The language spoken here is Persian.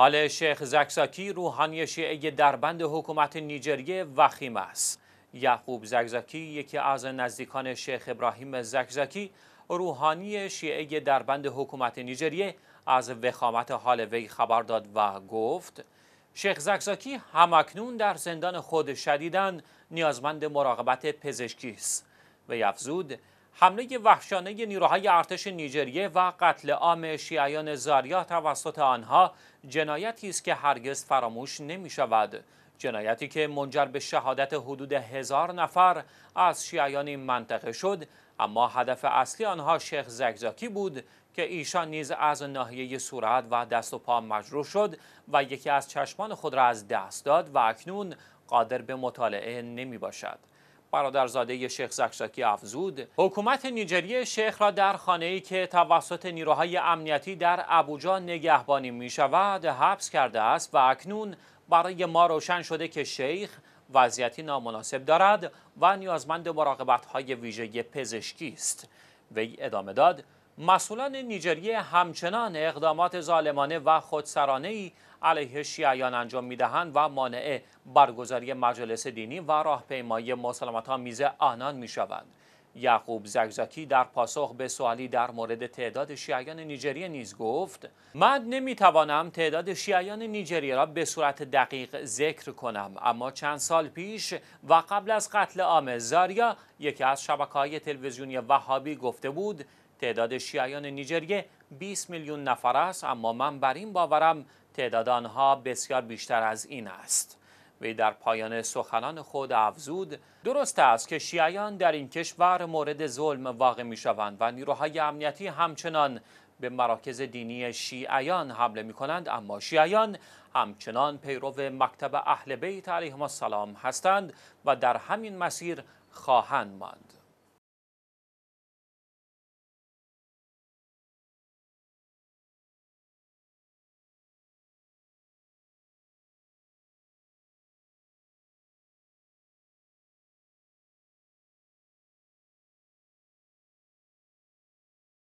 حال شیخ زکزاکی روحانی شیعه دربند حکومت نیجریه وخیم است. یعقوب زکزاکی یکی از نزدیکان شیخ ابراهیم زکزاکی روحانی شیعه دربند حکومت نیجریه از وخامت حال وی خبر داد و گفت شیخ زکزاکی همکنون در زندان خود شدیدن نیازمند مراقبت پزشکی است. و افزود حمله وحشانه نیروهای ارتش نیجریه و قتل عام شیعیان زاریا توسط آنها جنایتی است که هرگز فراموش نمی شود. جنایتی که منجر به شهادت حدود هزار نفر از شیعیان این منطقه شد اما هدف اصلی آنها شیخ زگزاکی بود که ایشان نیز از ناحیه صورت و دست و پا مجروح شد و یکی از چشمان خود را از دست داد و اکنون قادر به مطالعه نمی باشد. برادرزاده شیخ زکزاکی افزود حکومت نیجریه شیخ را در خانه‌ای که توسط نیروهای امنیتی در ابوجا نگهبانی می شود حبس کرده است و اکنون برای ما روشن شده که شیخ وضعیتی نامناسب دارد و نیازمند مراقبت های ویژه پزشکی است وی ادامه داد مسئولان نیجریه همچنان اقدامات ظالمانه و خودسرانه ای علیه شیعیان انجام میدهند و مانع برگزاری مجلس دینی و راهپیمایی مسلمت میز آنان شوند. یعقوب زگزاکی در پاسخ به سوالی در مورد تعداد شیعیان نیجریه نیز گفت من نمیتوانم تعداد شیعیان نیجریه را به صورت دقیق ذکر کنم اما چند سال پیش و قبل از قتل عام یکی از شبکه های تلویزیونی وهابی گفته بود تعداد شیعیان نیجریه 20 میلیون نفر است اما من بر این باورم تعداد آنها بسیار بیشتر از این است وی در پایان سخنان خود افزود درست است که شیعیان در این کشور مورد ظلم واقع می شوند و نیروهای امنیتی همچنان به مراکز دینی شیعیان حمله می کنند اما شیعیان همچنان پیرو مکتب اهل بیت علیهم السلام هستند و در همین مسیر خواهند ماند